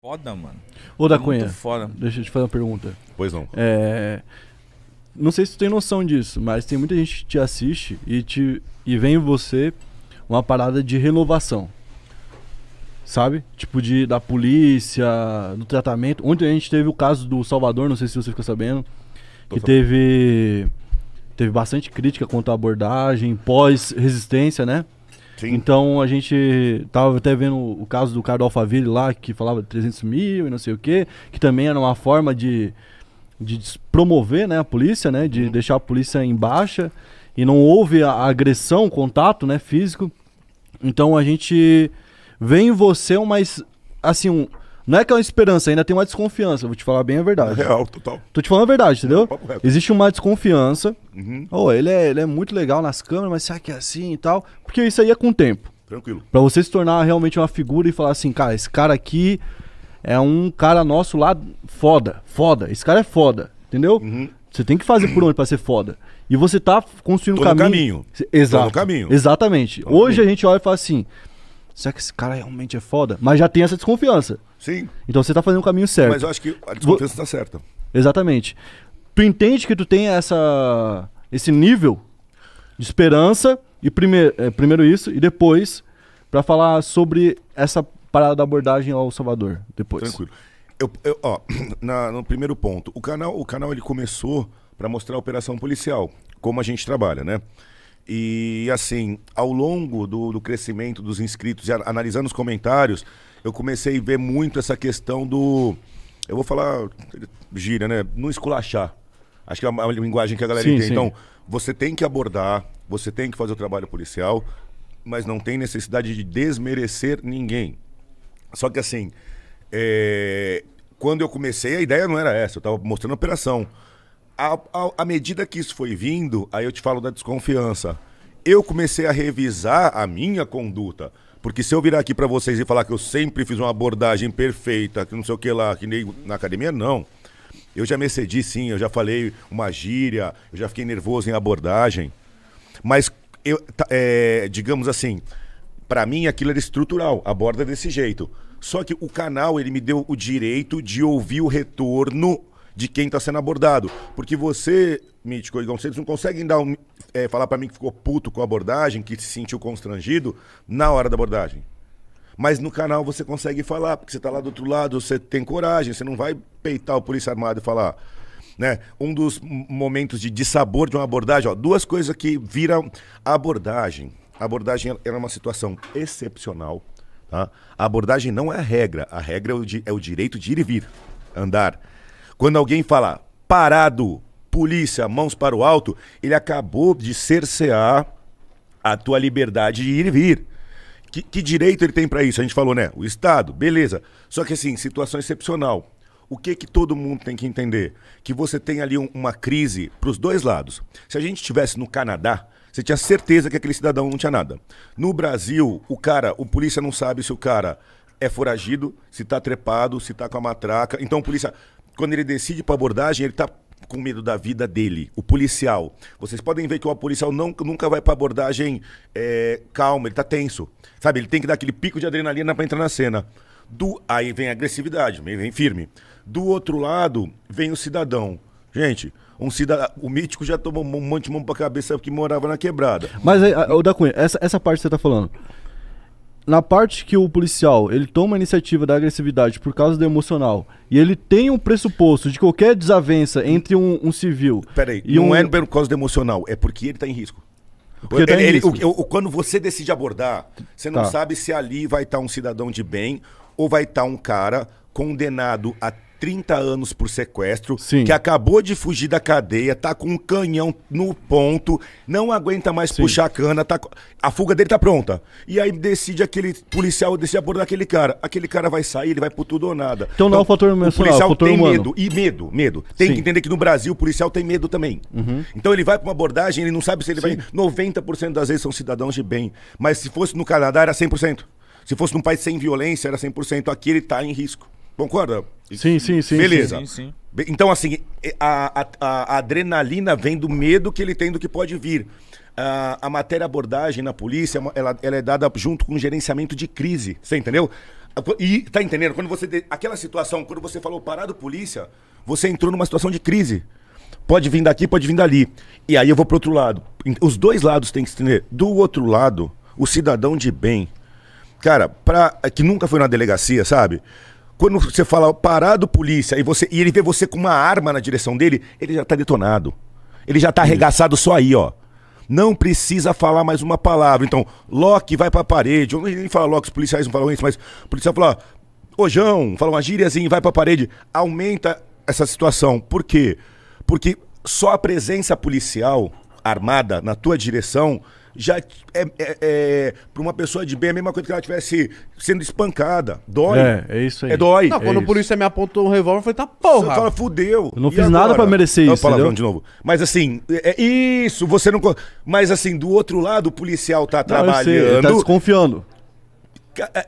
foda, mano. Ô, da tá Cunha, foda. deixa eu te fazer uma pergunta. Pois não. É... Não sei se tu tem noção disso, mas tem muita gente que te assiste e, te... e vem em você uma parada de renovação. Sabe? Tipo de da polícia, do tratamento. Ontem a gente teve o caso do Salvador, não sei se você ficou sabendo. Tô que sabendo. teve. Teve bastante crítica quanto à abordagem, pós-resistência, né? Sim. Então a gente tava até vendo o caso do cara do Alphaville lá, que falava 300 mil e não sei o quê, que também era uma forma de, de promover né, a polícia, né? De uhum. deixar a polícia em baixa. E não houve a agressão, o contato né, físico. Então a gente vê em você mais assim, um, não é que é uma esperança, ainda tem uma desconfiança. vou te falar bem a verdade. Real, total. Tô te falando a verdade, entendeu? É, Existe uma desconfiança. Uhum. Oh, ele é, ele é muito legal nas câmeras, mas será que é assim e tal? Porque isso aí é com o tempo. Tranquilo. Pra você se tornar realmente uma figura e falar assim, cara, esse cara aqui é um cara nosso lá foda, foda. Esse cara é foda, entendeu? Uhum. Você tem que fazer por onde pra ser foda. E você tá construindo um caminho. caminho. Exato. Tô no caminho. Exatamente. Tô Hoje caminho. a gente olha e fala assim: será que esse cara realmente é foda? Mas já tem essa desconfiança. Sim. Então você está fazendo o caminho certo. Mas eu acho que a desconfiança está certa. Exatamente. Tu entende que tu tem essa, esse nível de esperança, e primeir, é, primeiro isso, e depois para falar sobre essa parada da abordagem ao Salvador, depois. Tranquilo. Eu, eu ó, na, no primeiro ponto, o canal, o canal ele começou para mostrar a operação policial, como a gente trabalha, né? E assim, ao longo do, do crescimento dos inscritos e a, analisando os comentários, eu comecei a ver muito essa questão do. Eu vou falar, gira, né? Não esculachar. Acho que é, é uma linguagem que a galera sim, entende. Sim. Então, você tem que abordar, você tem que fazer o trabalho policial, mas não tem necessidade de desmerecer ninguém. Só que assim, é... quando eu comecei, a ideia não era essa, eu estava mostrando a operação. À medida que isso foi vindo, aí eu te falo da desconfiança. Eu comecei a revisar a minha conduta. Porque se eu virar aqui para vocês e falar que eu sempre fiz uma abordagem perfeita, que não sei o que lá, que nem na academia, não. Eu já me excedi sim, eu já falei uma gíria, eu já fiquei nervoso em abordagem. Mas, eu, tá, é, digamos assim, para mim aquilo era estrutural, aborda é desse jeito. Só que o canal, ele me deu o direito de ouvir o retorno de quem está sendo abordado. Porque você Mítico e Gonçalves não conseguem dar um, é, falar para mim que ficou puto com a abordagem, que se sentiu constrangido na hora da abordagem. Mas no canal você consegue falar, porque você tá lá do outro lado, você tem coragem, você não vai peitar o polícia armado e falar. Né? Um dos momentos de dissabor de uma abordagem, ó, duas coisas que viram a abordagem. A abordagem era é uma situação excepcional. Tá? A abordagem não é a regra. A regra é o, di é o direito de ir e vir, andar. Quando alguém fala parado, polícia, mãos para o alto, ele acabou de cercear a tua liberdade de ir e vir. Que, que direito ele tem para isso? A gente falou, né? O Estado, beleza. Só que assim, situação excepcional. O que que todo mundo tem que entender? Que você tem ali um, uma crise para os dois lados. Se a gente estivesse no Canadá, você tinha certeza que aquele cidadão não tinha nada. No Brasil, o cara, o polícia não sabe se o cara é foragido, se tá trepado, se tá com a matraca. Então, a polícia, quando ele decide para abordagem, ele tá com medo da vida dele, o policial. Vocês podem ver que o policial não, nunca vai para abordagem é, calma, ele tá tenso. Sabe, ele tem que dar aquele pico de adrenalina para entrar na cena. Do, aí vem a agressividade, vem firme. Do outro lado, vem o cidadão. Gente, um cidadão, o mítico já tomou um monte de mão a cabeça que morava na quebrada. Mas, o é, é, da Cunha, essa, essa parte que você tá falando, na parte que o policial ele toma a iniciativa da agressividade por causa do emocional e ele tem um pressuposto de qualquer desavença entre um, um civil. Peraí, e não um... é por causa do emocional, é porque ele está em risco. Porque ele, tá em ele, risco. Ele, o, o, quando você decide abordar, você não tá. sabe se ali vai estar tá um cidadão de bem ou vai estar tá um cara condenado a 30 anos por sequestro, Sim. que acabou de fugir da cadeia, tá com um canhão no ponto, não aguenta mais Sim. puxar a cana, tá, a fuga dele tá pronta. E aí decide aquele policial decide abordar aquele cara. Aquele cara vai sair, ele vai por tudo ou nada. Então, não é o então, fator mensural, o policial fator tem humano. medo. E medo, medo. Tem Sim. que entender que no Brasil o policial tem medo também. Uhum. Então ele vai pra uma abordagem, ele não sabe se ele vai. 90% das vezes são cidadãos de bem. Mas se fosse no Canadá, era 100%. Se fosse num país sem violência, era 100%. Aqui ele tá em risco. Concorda? Sim, sim, sim. Beleza. Sim, sim. Então, assim, a, a, a, adrenalina vem do medo que ele tem do que pode vir. A, a matéria abordagem na polícia, é ela, ela é dada junto com o gerenciamento de crise. Você entendeu? E tá entendendo? Quando você. Aquela situação, quando você falou parado polícia, você entrou numa situação de crise. Pode vir daqui, pode vir dali. E aí eu vou pro outro lado. Os dois lados tem que se entender. Do outro lado, o cidadão de bem, cara, pra, que nunca foi na delegacia, sabe? Quando você fala parado polícia e, você, e ele vê você com uma arma na direção dele, ele já tá detonado. Ele já tá arregaçado só aí, ó. Não precisa falar mais uma palavra. Então, Loki vai pra parede. Ele fala Loki, os policiais não falam isso, mas o policial fala, ô João, fala uma gíriazinha, vai pra parede. Aumenta essa situação. Por quê? Porque só a presença policial armada na tua direção já é, é, é para uma pessoa de bem é a mesma coisa que ela estivesse sendo espancada. Dói. É, é isso aí. É dói. Não, quando é o polícia me apontou um revólver, eu falei, tá porra. Você fala, fudeu. Eu não fiz agora? nada para merecer não, isso. Palavrão de novo. Mas assim, é, é isso, você não. Mas assim, do outro lado, o policial tá não, trabalhando. Eu sei, ele tá desconfiando.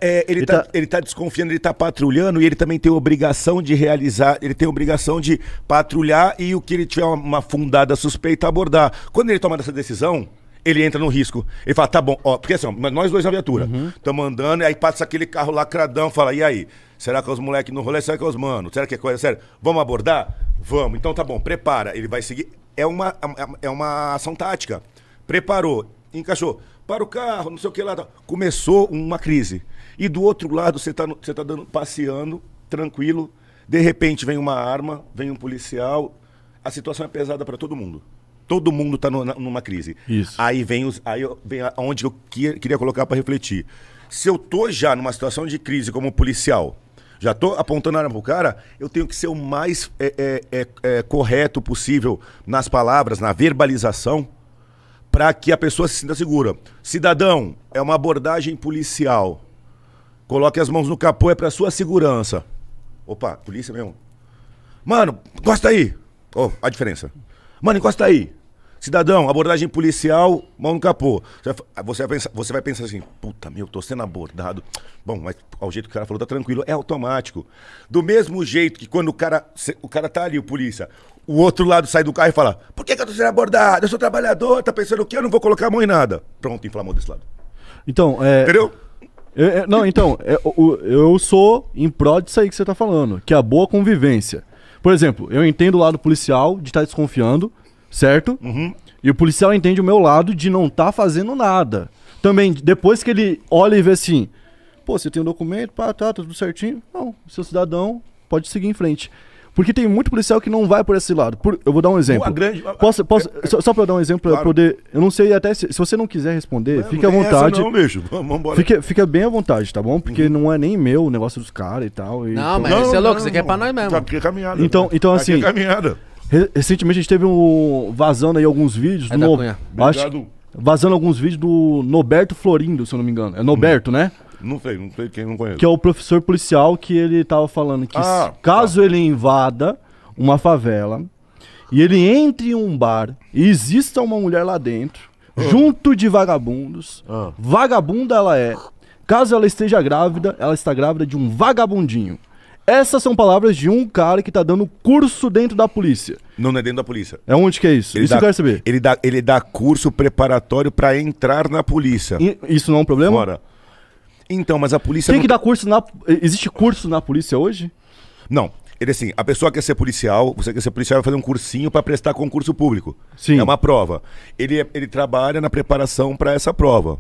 É, ele, tá... Tá-, tá desconfiando, ele tá patrulhando e ele também tem obrigação de realizar, ele tem obrigação de patrulhar e o que ele tiver uma, uma fundada suspeita abordar. Quando ele tomar essa decisão, ele entra no risco. Ele fala, tá bom, ó, porque assim, nós dois na viatura, estamos uhum. andando, e aí passa aquele carro lacradão, fala, e aí? Será que é os moleques no rolê? Será que é os manos? Será que é coisa séria? Vamos abordar? Vamos. Então tá bom, prepara. Ele vai seguir. É uma, é uma é ação tática. Preparou, encaixou. Para o carro, não sei o que lá. Tá. Começou uma crise. E do outro lado, você tá, você tá dando, passeando, tranquilo. De repente vem uma arma, vem um policial. A situação é pesada para todo mundo. Todo mundo está numa crise. Isso. Aí vem, os, aí vem onde eu que, queria colocar para refletir. Se eu tô já numa situação de crise como policial, já tô apontando a arma pro cara, eu tenho que ser o mais é, é, é, é correto possível nas palavras, na verbalização, para que a pessoa se sinta segura. Cidadão, é uma abordagem policial. Coloque as mãos no capô, é para sua segurança. Opa, polícia mesmo. Mano, encosta aí. oh, a diferença. Mano, encosta aí. Cidadão, abordagem policial, mão no capô. Você vai, pensar, você vai pensar assim, puta meu, tô sendo abordado. Bom, mas ao jeito que o cara falou, tá tranquilo, é automático. Do mesmo jeito que quando o cara, o cara tá ali, o polícia, o outro lado sai do carro e fala, por que, que eu tô sendo abordado? Eu sou trabalhador, tá pensando o quê? Eu não vou colocar a mão em nada. Pronto, inflamou desse lado. Então, é... Entendeu? É, é, não, então, eu, é, eu sou em prol disso aí que você tá falando, que é a boa convivência. Por exemplo, eu entendo o lado policial de estar tá desconfiando, certo? Uhum. E o policial entende o meu lado de não tá fazendo nada. Também, depois que ele olha e vê assim, pô, você tem um documento, pá, tá, tá tudo certinho. Não, seu cidadão pode seguir em frente. Porque tem muito policial que não vai por esse lado. Por, eu vou dar um exemplo. Uma grande, posso, posso, é, é, só, só para eu dar um exemplo, claro. poder. Eu não sei até se, se você não quiser responder, fique à vontade. não, mesmo, Vamos embora. Fica, fica bem à vontade, tá bom? Porque uhum. não é nem meu negócio dos caras e tal. Não, mas é louco, você quer é nós mesmo. É então, então é assim. Recentemente a gente teve um. vazando aí alguns vídeos. É do no... Acho... Vazando alguns vídeos do Noberto Florindo, se eu não me engano. É Noberto, hum. né? Não sei, não sei quem não conhece. Que é o professor policial que ele tava falando que ah, caso tá. ele invada uma favela e ele entre em um bar e exista uma mulher lá dentro, ah. junto de vagabundos, ah. vagabunda ela é. Caso ela esteja grávida, ela está grávida de um vagabundinho. Essas são palavras de um cara que tá dando curso dentro da polícia. Não, não é dentro da polícia. É onde que é isso? Ele isso dá, eu quero saber. Ele dá, ele dá curso preparatório para entrar na polícia. E isso não é um problema? Bora. Então, mas a polícia. Tem não... que dar curso na. Existe curso na polícia hoje? Não. Ele assim, a pessoa quer ser policial, você quer ser policial, vai fazer um cursinho para prestar concurso público. Sim. É uma prova. Ele, é, ele trabalha na preparação para essa prova.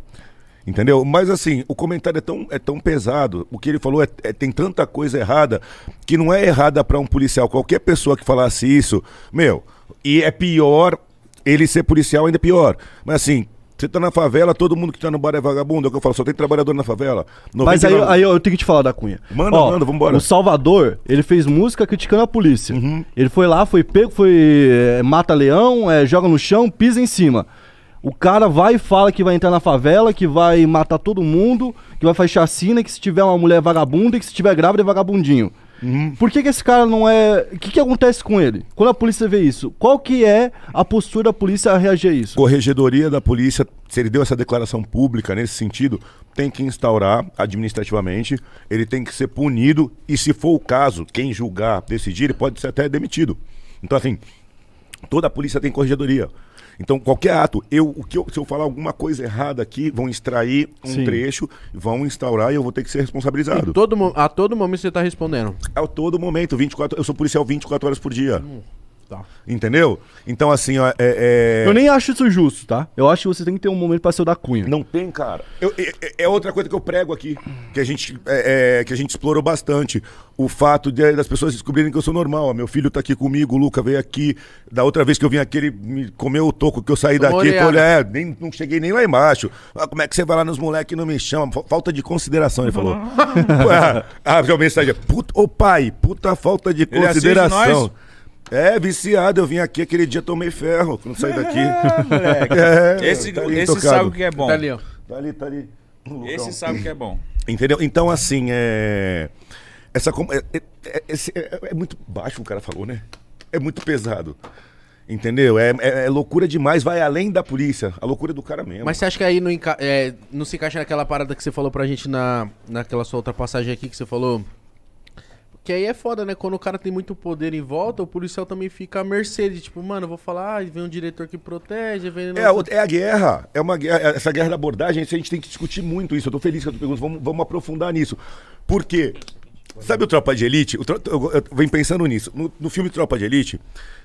Entendeu? Mas assim, o comentário é tão, é tão pesado. O que ele falou é, é tem tanta coisa errada que não é errada para um policial. Qualquer pessoa que falasse isso, meu, e é pior ele ser policial ainda é pior. Mas assim, você tá na favela, todo mundo que tá no bar é vagabundo. É o que eu falo, só tem trabalhador na favela. 99. Mas aí, aí eu tenho que te falar da Cunha. Manda, Ó, manda, vambora. O Salvador, ele fez música criticando a polícia. Uhum. Ele foi lá, foi pego, foi. É, mata leão, é, joga no chão, pisa em cima. O cara vai e fala que vai entrar na favela, que vai matar todo mundo, que vai fazer chacina, que se tiver uma mulher é vagabunda e que se tiver grávida é vagabundinho. Uhum. Por que, que esse cara não é. O que, que acontece com ele? Quando a polícia vê isso, qual que é a postura da polícia a reagir a isso? Corregedoria da polícia, se ele deu essa declaração pública nesse sentido, tem que instaurar administrativamente, ele tem que ser punido e, se for o caso, quem julgar, decidir, ele pode ser até demitido. Então, assim, toda a polícia tem corregedoria. Então, qualquer ato, eu, o que eu, se eu falar alguma coisa errada aqui, vão extrair um Sim. trecho, vão instaurar e eu vou ter que ser responsabilizado. Todo, a todo momento você está respondendo. A todo momento, 24, eu sou policial 24 horas por dia. Hum. Tá. Entendeu? Então, assim, ó, é, é, é... Eu nem acho isso justo, tá? Eu acho que você tem que ter um momento pra ser o da Cunha. Não tem, cara. Eu, é, é, é outra coisa que eu prego aqui, que a gente, é, que a gente explorou bastante. O fato de, das pessoas descobrirem que eu sou normal. Ó, meu filho tá aqui comigo, o Luca veio aqui. Da outra vez que eu vim aqui, ele me comeu o toco que eu saí daqui. Olha, é, nem, não cheguei nem lá embaixo. Ah, como é que você vai lá nos moleques e não me chama? Falta de consideração, ele falou. ah, ah, mensagem. ô pai, puta falta de consideração. É, viciado. Eu vim aqui aquele dia, tomei ferro. Quando saí daqui. É, É, esse tá esse sabe o que é bom. Tá ali, ó. Tá ali, tá ali. Esse sabe o que é bom. Entendeu? Então, assim, é. Essa. É, é é, é, é muito baixo, o cara falou, né? É muito pesado. Entendeu? É, é, é, loucura demais, vai além da polícia. A loucura é do cara mesmo. Mas você acha que aí não, é, não se encaixa naquela parada que você falou pra gente na, naquela sua ultrapassagem aqui que você falou que aí é foda, né? Quando o cara tem muito poder em volta, o policial também fica à mercê de, tipo, mano, vou falar, ah, vem um diretor que protege, vem... É, é a guerra, é uma guerra, é, essa guerra da abordagem, a gente tem que discutir muito isso. Eu tô feliz que eu tô perguntando, vamos, vamos aprofundar nisso. Por quê? Sabe o Tropa de Elite? O tro... eu, eu venho pensando nisso. No, no, filme Tropa de Elite,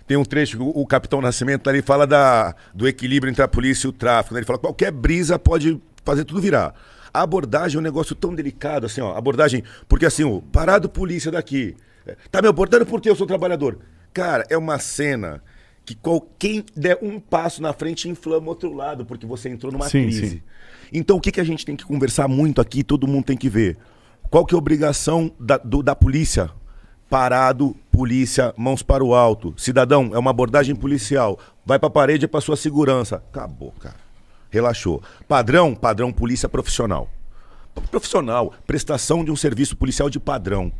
tem um trecho que o, o Capitão Nascimento ali tá, fala da, do equilíbrio entre a polícia e o tráfico. Né? Ele fala qualquer brisa pode fazer tudo virar. A abordagem é um negócio tão delicado, assim, ó. Abordagem. Porque assim, o parado polícia daqui. É, tá me abordando porque eu sou trabalhador. Cara, é uma cena que qualquer der um passo na frente inflama outro lado, porque você entrou numa sim, crise. Sim. Então o que, que a gente tem que conversar muito aqui, todo mundo tem que ver. Qual que é a obrigação da, do, da polícia? Parado, polícia, mãos para o alto. Cidadão, é uma abordagem policial. Vai para a parede, é para sua segurança. Acabou, cara relaxou. Padrão, padrão polícia profissional. Profissional, prestação de um serviço policial de padrão.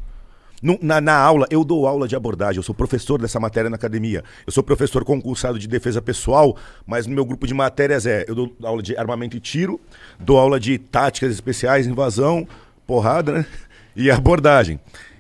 No, na, na, aula, eu dou aula de abordagem, eu sou professor dessa matéria na academia. Eu sou professor concursado de defesa pessoal, mas no meu grupo de matérias é: eu dou aula de armamento e tiro, dou aula de táticas especiais, invasão, porrada, né? E abordagem.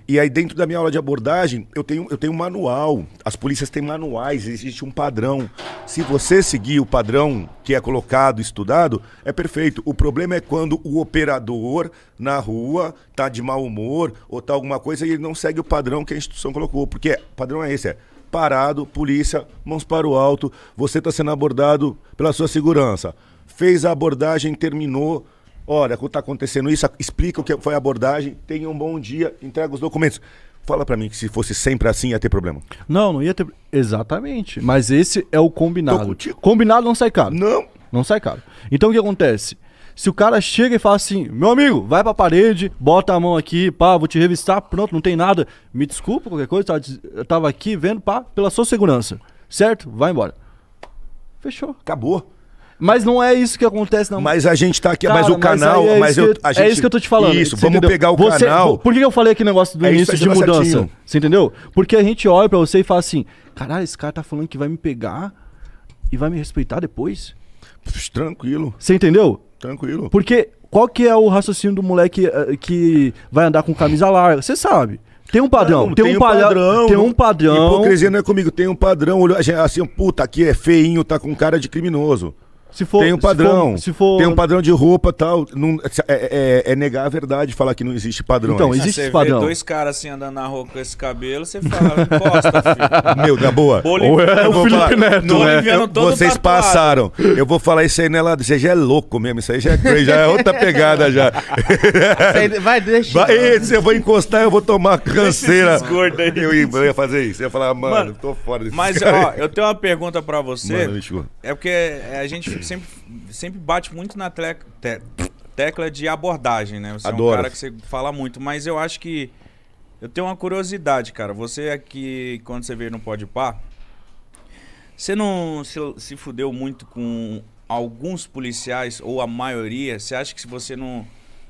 E aí, dentro da minha aula de abordagem, eu tenho, eu tenho um manual. As polícias têm manuais, existe um padrão. Se você seguir o padrão que é colocado, estudado, é perfeito. O problema é quando o operador na rua tá de mau humor ou tá alguma coisa e ele não segue o padrão que a instituição colocou. Porque o é, padrão é esse, é parado, polícia, mãos para o alto, você está sendo abordado pela sua segurança. Fez a abordagem, terminou, Olha, está acontecendo isso, explica o que foi a abordagem, tenha um bom dia, entrega os documentos. Fala para mim que se fosse sempre assim ia ter problema. Não, não ia ter. Exatamente. Mas esse é o combinado. Combinado não sai caro. Não. Não sai caro. Então o que acontece? Se o cara chega e fala assim, meu amigo, vai para a parede, bota a mão aqui, pá, vou te revistar, pronto, não tem nada. Me desculpa, qualquer coisa, eu tava aqui vendo, pá, pela sua segurança. Certo? Vai embora. Fechou. Acabou. Mas não é isso que acontece, não. Mas a gente tá aqui, Cara, mas o canal. Mas, é, mas eu, a gente, é isso que eu tô te falando. Isso, vamos entendeu? pegar o você, canal. Por que eu falei aquele negócio do é início de tá mudança? Certinho. Você entendeu? Porque a gente olha pra você e fala assim: caralho, esse cara tá falando que vai me pegar e vai me respeitar depois. Puxa, tranquilo. Você entendeu? Tranquilo. Porque qual que é o raciocínio do moleque eh, que vai andar com camisa larga? Você sabe. Tem um padrão, não, tem, tem, um padrão, padrão tem um padrão. Hipocrisia não é comigo, tem um padrão. Assim, puta, aqui é feinho, tá com cara de criminoso. Se for, tem um padrão. Se for, se for... Tem um padrão de roupa e tal. Não, é, é, é, é, negar a verdade falar que não existe padrão. Então, existe ah, padrão. dois caras assim andando na rua com esse cabelo, você fala, Meu, da boa. Boliv... é o Felipe falar, Neto, né? Eu, vocês tatuado. passaram. Eu vou falar isso aí, né, Lado? Você já é louco mesmo. Isso aí já é, já é outra pegada já. Vai, deixa. Vai, esse, eu vou encostar, eu vou tomar canseira. Aí, eu, eu ia fazer isso. Eu ia falar, mano, mano tô fora desse Mas, cara. ó, eu tenho uma pergunta pra você. Mano, é porque a gente sempre, sempre bate muito na te, te, tecla de abordagem, né? Você Adoro. é um cara que você fala muito, mas eu acho que. Eu tenho uma curiosidade, cara. Você aqui, é quando você veio no Pode Par, você não se, se fudeu muito com alguns policiais, ou a maioria? Você acha que se você não.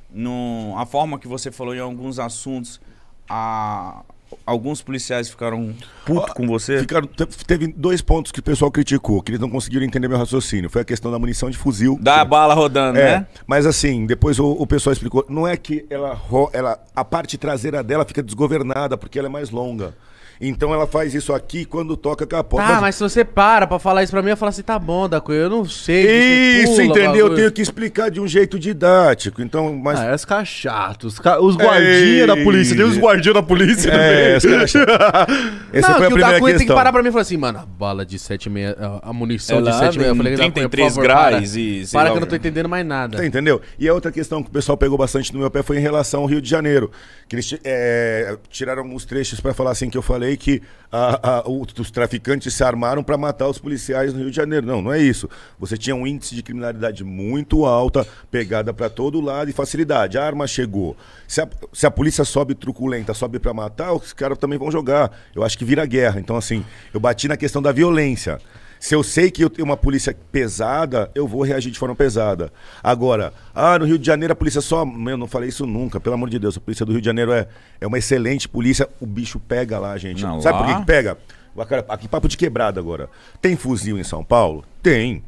não a forma que você falou em alguns assuntos, a, Alguns policiais ficaram puto com você? Ficaram, teve dois pontos que o pessoal criticou, que eles não conseguiram entender meu raciocínio. Foi a questão da munição de fuzil. Da bala rodando, é, né? Mas assim, depois o, o, pessoal explicou. Não é que ela, ela. A parte traseira dela fica desgovernada, porque ela é mais longa. Então ela faz isso aqui quando toca capota. Ah, tá, mas... mas... se você para pra falar isso pra mim, eu falo assim, tá bom, Daco, eu não sei. Isso, entendeu? Eu tenho que explicar de um jeito didático. Então, mas... Ah, é os caras chatos, os guardinhas da polícia, tem os guardinhas da polícia é, também. Essa não, foi a primeira o Daco questão. tem que parar pra mim e falar assim, mano, a bala de 7,6, a munição de 7,6. Eu falei, 33 Daco, graus para, e... Para que eu não tô entendendo mais nada. Tá, entendeu? E a outra questão que o pessoal pegou bastante no meu pé foi em relação ao Rio de Janeiro. Que eles é, tiraram uns trechos pra falar assim que eu falei falei que a, a, os traficantes se armaram para matar os policiais no Rio de Janeiro. Não, não é isso. Você tinha um índice de criminalidade muito alta, pegada para todo lado e facilidade. A arma chegou. Se a, se a polícia sobe truculenta, sobe para matar, os caras também vão jogar. Eu acho que vira guerra. Então, assim, eu bati na questão da violência. Se eu sei que eu tenho uma polícia pesada, eu vou reagir de forma pesada. Agora, ah, no Rio de Janeiro a polícia só. Eu não falei isso nunca, pelo amor de Deus. A polícia do Rio de Janeiro é, é uma excelente polícia. O bicho pega lá, gente. Não, Sabe lá? por que, pega? Aqui, papo de quebrada agora. Tem fuzil em São Paulo? Tem.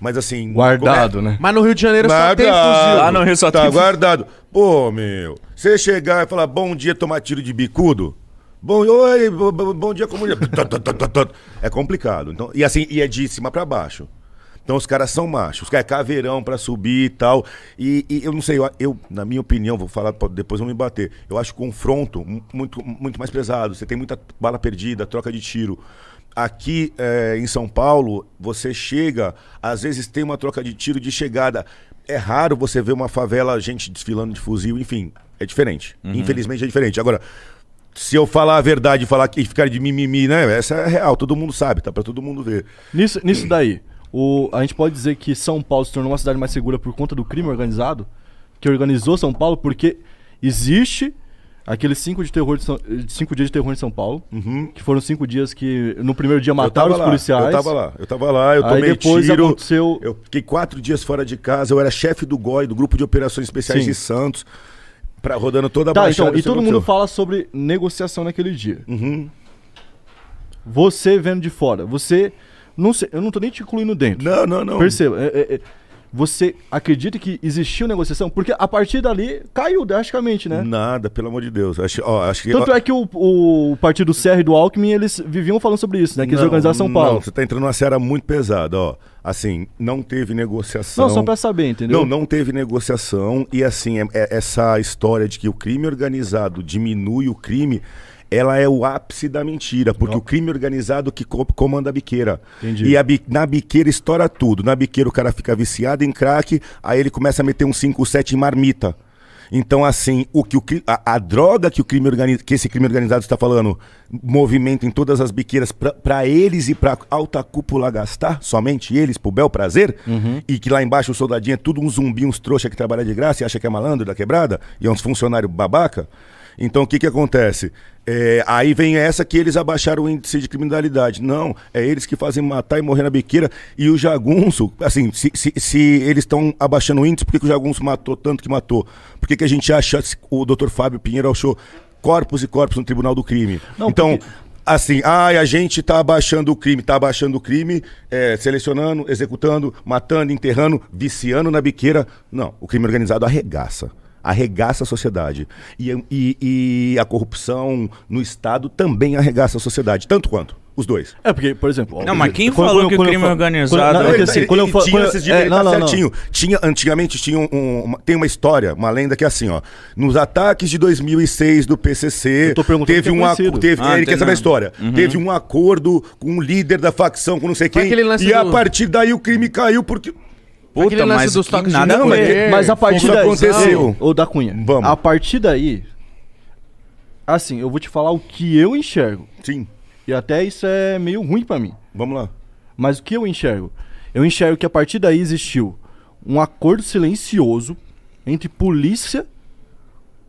Mas assim. É? Guardado, é? né? Mas no Rio de Janeiro guardado, só tem fuzil. Lá no Rio só tá tem. Tá guardado. Pô, meu. Você chegar e falar bom dia, tomar tiro de bicudo. Bom, oi, bom, dia, comunidade. É? é complicado. Então, e assim, e é de cima para baixo. Então os caras são machos, os caras é caveirão pra subir e tal. E, e eu não sei, eu, eu, na minha opinião, vou falar, depois vão me bater. Eu acho confronto muito, muito mais pesado. Você tem muita bala perdida, troca de tiro. Aqui é, em São Paulo, você chega, às vezes tem uma troca de tiro de chegada. É raro você ver uma favela, gente desfilando de fuzil, enfim, é diferente. Uhum. Infelizmente é diferente. Agora, se eu falar a verdade falar e ficar de mimimi, né? Essa é real, todo mundo sabe, tá para todo mundo ver. Nisso, nisso daí, o, a gente pode dizer que São Paulo se tornou uma cidade mais segura por conta do crime organizado, que organizou São Paulo, porque existe aqueles cinco, de terror de São, eh, cinco dias de terror em São Paulo, uhum. que foram cinco dias que no primeiro dia mataram os lá, policiais. eu tava lá, eu tava lá, eu tomei depois tiro. Aconteceu... Eu fiquei quatro dias fora de casa, eu era chefe do GOI, do Grupo de Operações Especiais Sim. de Santos. Pra, rodando toda a tá, baixada. Então, e é todo mundo fala sobre negociação naquele dia. Uhum. Você vendo de fora, você... Não sei, eu não tô nem te incluindo dentro. Não, não, não. Perceba, é, é, é você acredita que existiu negociação? Porque a partir dali caiu drasticamente, né? Nada, pelo amor de Deus. Acho, ó, acho que, Tanto ó, é que o, o partido CR do Alckmin, eles viviam falando sobre isso, né? Que eles organizaram São Paulo. Não, você tá entrando numa seara muito pesada, ó. Assim, não teve negociação. Não, só para saber, entendeu? Não, não teve negociação. E assim, é, é, essa história de que o crime organizado diminui o crime ela é o ápice da mentira, porque o crime organizado que comanda a biqueira. Entendi. E a bi na biqueira estoura tudo. Na biqueira o cara fica viciado em crack, aí ele começa a meter um 5, 7 em marmita. Então, assim, o que o, a, a droga que, o crime que esse crime organizado está falando, movimento em todas as biqueiras para eles e para alta cúpula gastar, somente eles, pro bel prazer, uhum. e que lá embaixo o soldadinho é tudo um zumbi, uns trouxa que trabalha de graça e acha que é malandro da quebrada, e é uns funcionário babaca. Então o que, que acontece? É, aí vem essa que eles abaixaram o índice de criminalidade. Não, é eles que fazem matar e morrer na biqueira. E o jagunço, assim, se, se, se eles estão abaixando o índice, por que, que, o jagunço matou tanto que matou? Por que, que a gente acha, o doutor Fábio Pinheiro achou corpos e corpos no tribunal do crime? Não, então, porque assim, ai, a gente está abaixando o crime, está abaixando o crime, é, selecionando, executando, matando, enterrando, viciando na biqueira. Não, o crime organizado arregaça arregaça a sociedade. E, e, e a corrupção no Estado também arregaça a sociedade, tanto quanto. Os dois. É, porque, por exemplo. Não, mas quem falou que o crime eu, organizado. Quando, é não, é assim, quando eu, tinha é, não, tá não, certinho. Não. Tinha, antigamente tinha um, uma, tem uma história, uma lenda que é assim, ó. Nos ataques de 2006 do PCC, teve é um acordo. Teve, ah, ele quer saber é a história. Uhum. Teve um acordo com um líder da facção, com não sei quem. E do... a partir daí o crime caiu porque. Puta, Aquele lance mas dos toques nada não, mas, é, mas a partir daí aconteceu. Ou da Cunha. Vamos. A partir daí assim, eu vou te falar o que eu enxergo. Sim. E até isso é meio ruim para mim. Vamos lá. Mas o que eu enxergo? Eu enxergo que a partir daí existiu um acordo silencioso entre polícia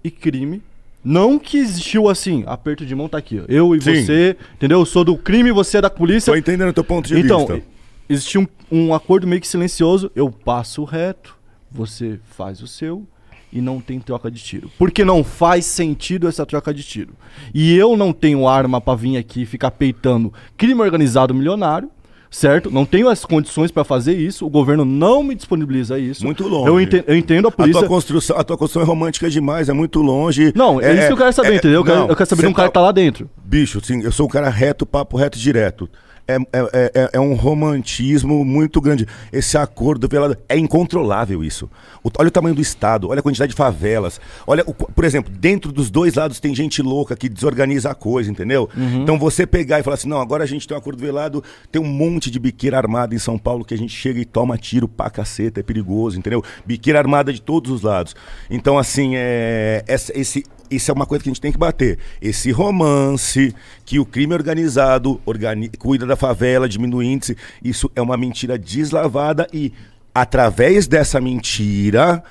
e crime. Não que existiu assim, aperto de mão tá aqui. Eu e Sim. você, entendeu? Eu sou do crime, você é da polícia. Tô entendendo o teu ponto de então, vista. Então, existia um, um acordo meio que silencioso. Eu passo reto, você faz o seu e não tem troca de tiro. Porque não faz sentido essa troca de tiro. E eu não tenho arma para vir aqui ficar peitando crime organizado milionário, certo? Não tenho as condições para fazer isso, o governo não me disponibiliza isso. Muito longe. Eu, ente eu entendo a polícia. A tua, construção, a tua construção é romântica demais, é muito longe. Não, é, é isso que eu quero saber, é, entendeu? Eu, não, quero, eu quero, saber de um cara tá que tá lá dentro. Bicho, sim, eu sou um cara reto, papo reto direto. É é, é, é, é, um romantismo muito grande. Esse acordo velado é incontrolável isso. O, olha o tamanho do estado, olha a quantidade de favelas. Olha, o, por exemplo, dentro dos dois lados tem gente louca que desorganiza a coisa, entendeu? Uhum. Então você pegar e falar assim, não, agora a gente tem um acordo velado, tem um monte de biqueira armada em São Paulo que a gente chega e toma tiro pra caceta, é perigoso, entendeu? Biqueira armada de todos os lados. Então assim, é, essa, esse isso é uma coisa que a gente tem que bater. Esse romance que o crime organizado organi cuida da favela, diminui o índice, isso é uma mentira deslavada e através dessa mentira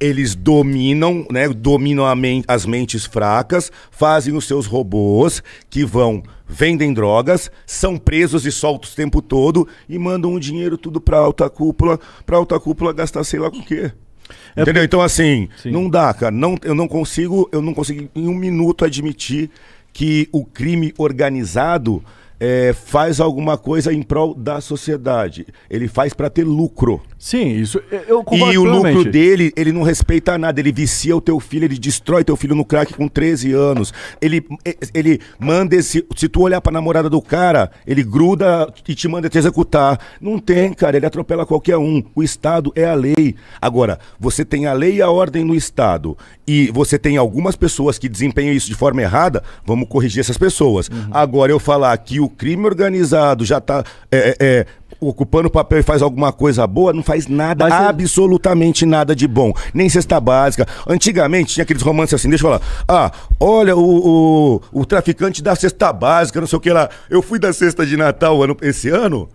eles dominam, né, dominam men as mentes fracas, fazem os seus robôs que vão vendem drogas, são presos e soltos o tempo todo e mandam o dinheiro tudo para alta cúpula, para alta cúpula gastar sei lá com o quê. É Entendeu? Porque... Então, assim, Sim. não dá, cara. Não, eu não consigo, eu não consigo em um minuto admitir que o crime organizado é, faz alguma coisa em prol da sociedade. Ele faz para ter lucro. Sim, isso é, eu concordo. E o lucro dele, ele não respeita nada. Ele vicia o teu filho, ele destrói teu filho no crack com 13 anos. Ele, é, ele manda esse. Se tu olhar pra namorada do cara, ele gruda e te manda te executar. Não tem, cara. Ele atropela qualquer um. O Estado é a lei. Agora, você tem a lei e a ordem no Estado. E você tem algumas pessoas que desempenham isso de forma errada. Vamos corrigir essas pessoas. Uhum. Agora, eu falar que o o crime organizado já está é, é, é, ocupando o papel e faz alguma coisa boa, não faz nada, Mas, absolutamente nada de bom. Nem cesta básica. Antigamente tinha aqueles romances assim, deixa eu falar. Ah, olha o, o, o traficante da cesta básica, não sei o que lá. Eu fui da cesta de Natal ano, esse ano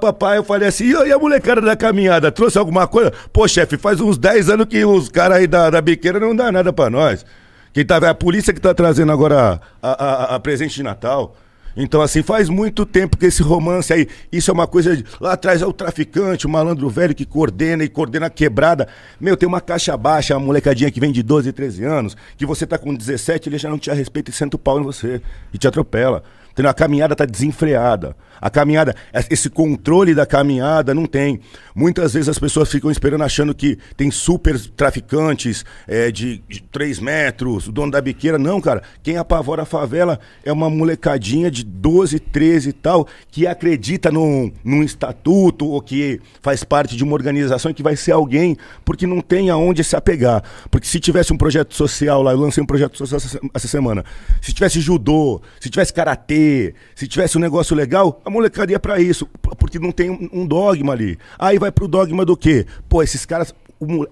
papai, eu falei assim, e a molecada da caminhada, trouxe alguma coisa? Pô, chefe, faz uns 10 anos que os caras aí da, da biqueira não dá nada para nós. Quem tá, a polícia que tá trazendo agora a, a, a presente de Natal. Então, assim, faz muito tempo que esse romance aí, isso é uma coisa. De, lá atrás é o traficante, o malandro velho que coordena e coordena a quebrada. Meu, tem uma caixa baixa, a molecadinha que vem de 12, 13 anos, que você tá com 17, ele já não te respeita e senta o pau em você e te atropela. Entendeu? A caminhada está desenfreada. A caminhada, esse controle da caminhada não tem. Muitas vezes as pessoas ficam esperando achando que tem super traficantes é, de, de 3 metros, o dono da biqueira. Não, cara. Quem apavora a favela é uma molecadinha de 12, 13 e tal, que acredita num, num estatuto ou que faz parte de uma organização e que vai ser alguém, porque não tem aonde se apegar. Porque se tivesse um projeto social lá, eu lancei um projeto social essa semana. Se tivesse judô, se tivesse karatê, se tivesse um negócio legal, a molecada ia pra isso. Porque não tem um dogma ali. Aí vai pro dogma do quê? Pô, esses caras.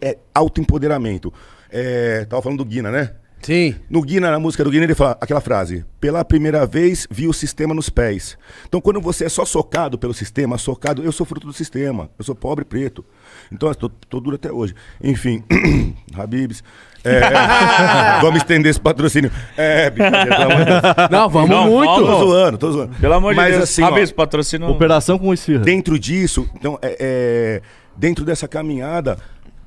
É autoempoderamento. É, tava falando do Guina, né? Sim. No Guina, na música do Guina, ele fala aquela frase: pela primeira vez vi o sistema nos pés. Então, quando você é só socado pelo sistema, socado, eu sou fruto do sistema, eu sou pobre preto. Então, estou duro até hoje. Enfim, Habibs. É, é, vamos estender esse patrocínio. É, não, vamos não, muito. Vamos. Tô zoando, tô zoando. Pelo amor Mas, de Deus, assim, Habibs, Operação com o Esfirra. Dentro disso, então, é, é, dentro dessa caminhada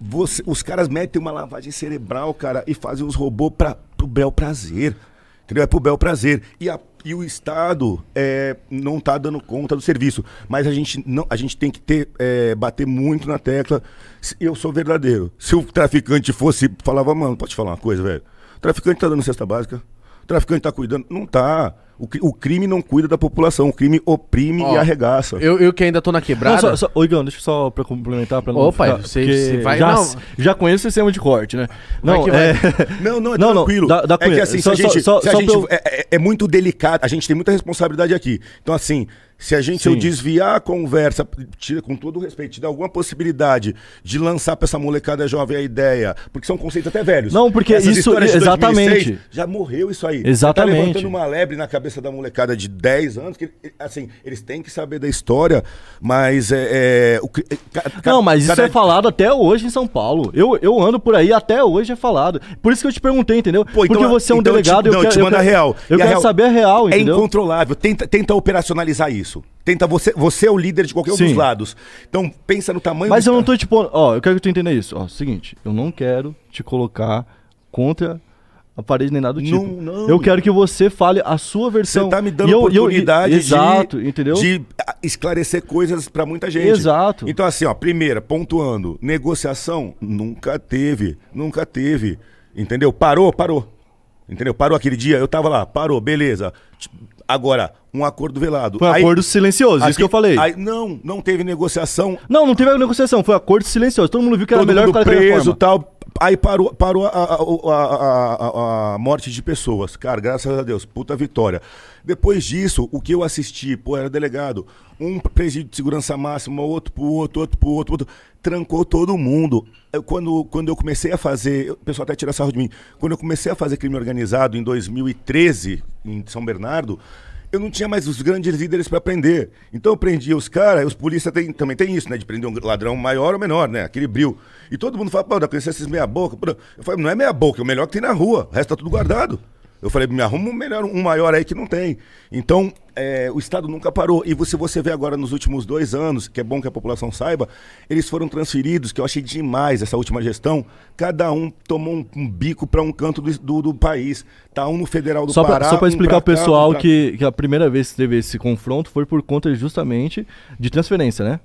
você, os caras metem uma lavagem cerebral, cara, e fazem os robôs para pro bel prazer. Entendeu? É pro bel prazer. E, a, e o Estado é, não tá dando conta do serviço. Mas a gente, não, a gente tem que ter, é, bater muito na tecla. Eu sou verdadeiro. Se o traficante fosse. Falava, mano, pode falar uma coisa, velho? O traficante tá dando cesta básica. O traficante tá cuidando. Não tá. O, o, crime não cuida da população, o crime oprime e arregaça. Eu, eu, que ainda tô na quebrada. Não, só, só, ô, Igão, deixa eu só pra complementar. Pra não Opa, ficar, você, vai. Já, não. já conheço o sistema de corte, né? É- não, é... não, não, é não, tranquilo. Não, dá, dá é que assim, só, se a gente. Só, se a gente é, é, é muito delicado, a gente tem muita responsabilidade aqui. Então, assim. Se a gente eu desviar a conversa, tira, com todo respeito, te dá alguma possibilidade de lançar para essa molecada jovem a ideia, porque são conceitos até velhos. Não, porque Essas isso exatamente 2006, já morreu isso aí. Exatamente. Você tá levantando uma lebre na cabeça da molecada de 10 anos que assim eles têm que saber da história, mas é, é o, é, ca, ca, não, mas isso é falado até hoje em São Paulo. Eu, eu ando por aí até hoje é falado. Por isso que eu te perguntei, entendeu? Pô, então, porque você é um então delegado. Eu te, não, eu, quero, te manda eu quero, real. Eu e quero real saber a real. É entendeu? É incontrolável. Tenta, tenta operacionalizar isso isso. Tenta você, você é o líder de qualquer um dos lados. Então pensa no tamanho Mas do eu não tô te Ó, eu quero que tu entenda isso. Ó, seguinte, eu não quero te colocar contra a parede nem nada do tipo. Não, não. Eu quero que você fale a sua versão. Você tá me dando e oportunidade eu, eu, de, exato, entendeu? de esclarecer coisas para muita gente. Exato. Então assim, ó, primeira, pontuando, negociação nunca teve, nunca teve, entendeu? Parou, parou. Entendeu? Parou aquele dia, eu tava lá, parou, beleza. Tipo, Agora, um acordo velado. Foi um aí, acordo silencioso, isso que eu falei. Aí, não, não teve negociação. Não, não teve negociação, foi um acordo silencioso. Todo mundo viu que era Todo melhor mundo preso, tal, Aí parou, parou a, a, a, a, morte de pessoas. Cara, graças a Deus, puta vitória. Depois disso, o que eu assisti, pô, era delegado. Um presídio de segurança máxima, outro pro outro, outro pro outro, outro. Trancou todo mundo. Eu, quando, quando eu comecei a fazer, o pessoal até tira sarro de mim, quando eu comecei a fazer crime organizado em 2013, em São Bernardo, eu não tinha mais os grandes líderes para prender. Então eu prendia os caras, os polícias tem, também tem isso, né? De prender um ladrão maior ou menor, né? Aquele bril. E todo mundo fala, pô, dá conhecer esses meia boca. Eu falo, não é meia boca, é o melhor que tem na rua. O resto tá tudo guardado. Eu falei, me arruma um melhor, um maior aí que não tem. Então, é, o Estado nunca parou. E se você, você vê agora nos últimos dois anos, que é bom que a população saiba, eles foram transferidos, que eu achei demais essa última gestão. Cada um tomou um, um bico para um canto do, do, do, país. Tá um no Federal do só Pará. Pra, só para um explicar ao pessoal pra... que, que a primeira vez que teve esse confronto foi por conta justamente de transferência, né?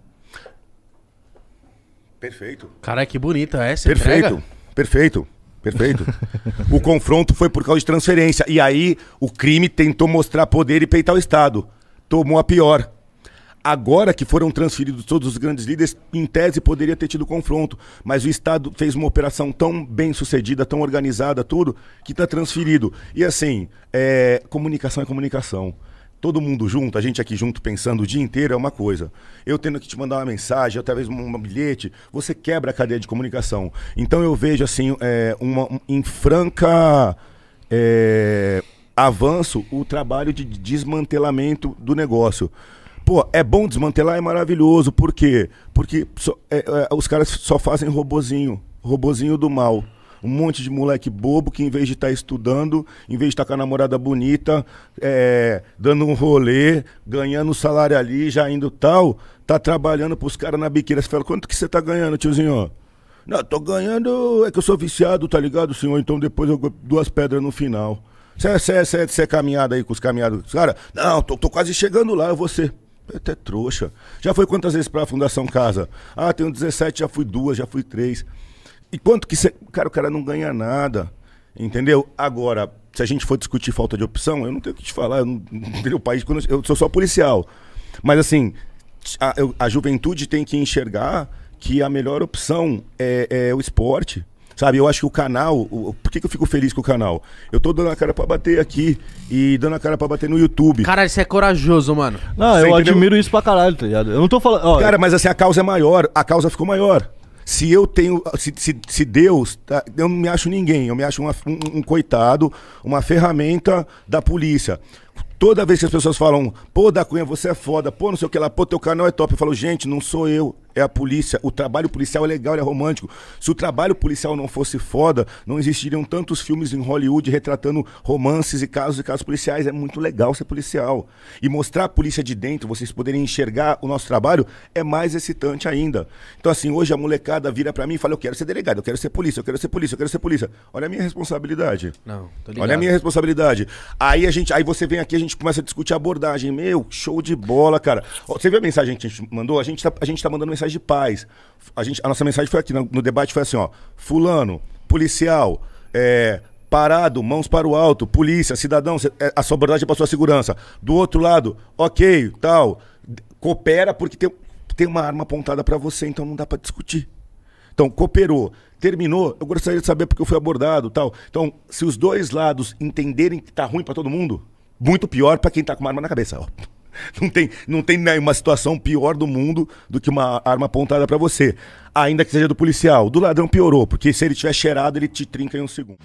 Perfeito. Cara, que bonita essa. É, perfeito, entrega. perfeito. Perfeito. o confronto foi por causa de transferência. E aí o crime tentou mostrar poder e peitar o Estado. Tomou a pior. Agora que foram transferidos todos os grandes líderes, em tese poderia ter tido confronto, mas o Estado fez uma operação tão bem sucedida, tão organizada, tudo, que está transferido. E assim, é, comunicação é comunicação todo mundo junto, a gente aqui junto pensando o dia inteiro é uma coisa. Eu tendo que te mandar uma mensagem, talvez um bilhete, você quebra a cadeia de comunicação. Então eu vejo assim, é, uma, um, em franca é, avanço o trabalho de desmantelamento do negócio. Pô, é bom desmantelar, é maravilhoso. Por quê? Porque so, é, é, os caras só fazem robozinho, robozinho do mal um monte de moleque bobo que em vez de estar tá estudando, em vez de estar tá com a namorada bonita, é, dando um rolê, ganhando um salário ali, já indo tal, tá trabalhando pros caras na biqueira. Você fala, quanto que você tá ganhando, tiozinho? Não, tô ganhando, é que eu sou viciado, tá ligado, senhor? Então depois eu duas pedras no final. Você é caminhada aí com os caminhados. Cara, não, tô, tô quase chegando lá, eu vou ser. É até tá trouxa. Já foi quantas vezes para a Fundação Casa? Ah, tenho 17, já fui duas, já fui três. E quanto que você. Cara, o cara não ganha nada. Entendeu? Agora, se a gente for discutir falta de opção, eu não tenho o que te falar. Eu não, entendeu? O país, quando eu, eu sou só policial. Mas assim, a, eu, a, juventude tem que enxergar que a melhor opção é, é o esporte. Sabe, eu acho que o canal. O, por que, que eu fico feliz com o canal? Eu tô dando a cara pra bater aqui e dando a cara pra bater no YouTube. Caralho, você é corajoso, mano. Não, você eu entendeu? admiro isso pra caralho, tá ligado? Eu não tô falando. Ó, cara, mas assim, a causa é maior, a causa ficou maior se eu tenho, se, se, se Deus, tá, eu não me acho ninguém, eu me acho uma, um, um coitado, uma ferramenta da polícia. Toda vez que as pessoas falam, pô, da Cunha, você é foda, pô, não sei o que lá, pô, teu canal é top, eu falo, gente, não sou eu, é a polícia. O trabalho policial é legal, é romântico. Se o trabalho policial não fosse foda, não existiriam tantos filmes em Hollywood retratando romances e casos e casos policiais. É muito legal ser policial. E mostrar a polícia de dentro, vocês poderem enxergar o nosso trabalho, é mais excitante ainda. Então, assim, hoje a molecada vira para mim e fala: Eu quero ser delegado, eu quero ser polícia, eu quero ser polícia, eu quero ser polícia. Olha a minha responsabilidade. Não, tô ligado. Olha a minha responsabilidade. Aí a gente, aí você vem aqui, a gente começa a discutir abordagem. Meu, show de bola, cara. Você viu a mensagem que a gente mandou? A gente tá, a gente tá mandando mensagem mensagem de paz. A, gente, a nossa mensagem foi aqui, no, no debate foi assim, ó. Fulano, policial, é, parado, mãos para o alto, polícia, cidadão, é, a sua abordagem é para sua segurança. Do outro lado, ok, tal, coopera porque tem, tem uma arma apontada para você, então não dá para discutir. Então, cooperou, terminou, eu gostaria de saber porque eu fui abordado, tal. Então, se os dois lados entenderem que tá ruim para todo mundo, muito pior para quem tá com uma arma na cabeça, ó. Não tem, não tem nenhuma situação pior do mundo do que uma arma apontada para você. Ainda que seja do policial. Do ladrão piorou, porque se ele tiver cheirado, ele te trinca em um segundo.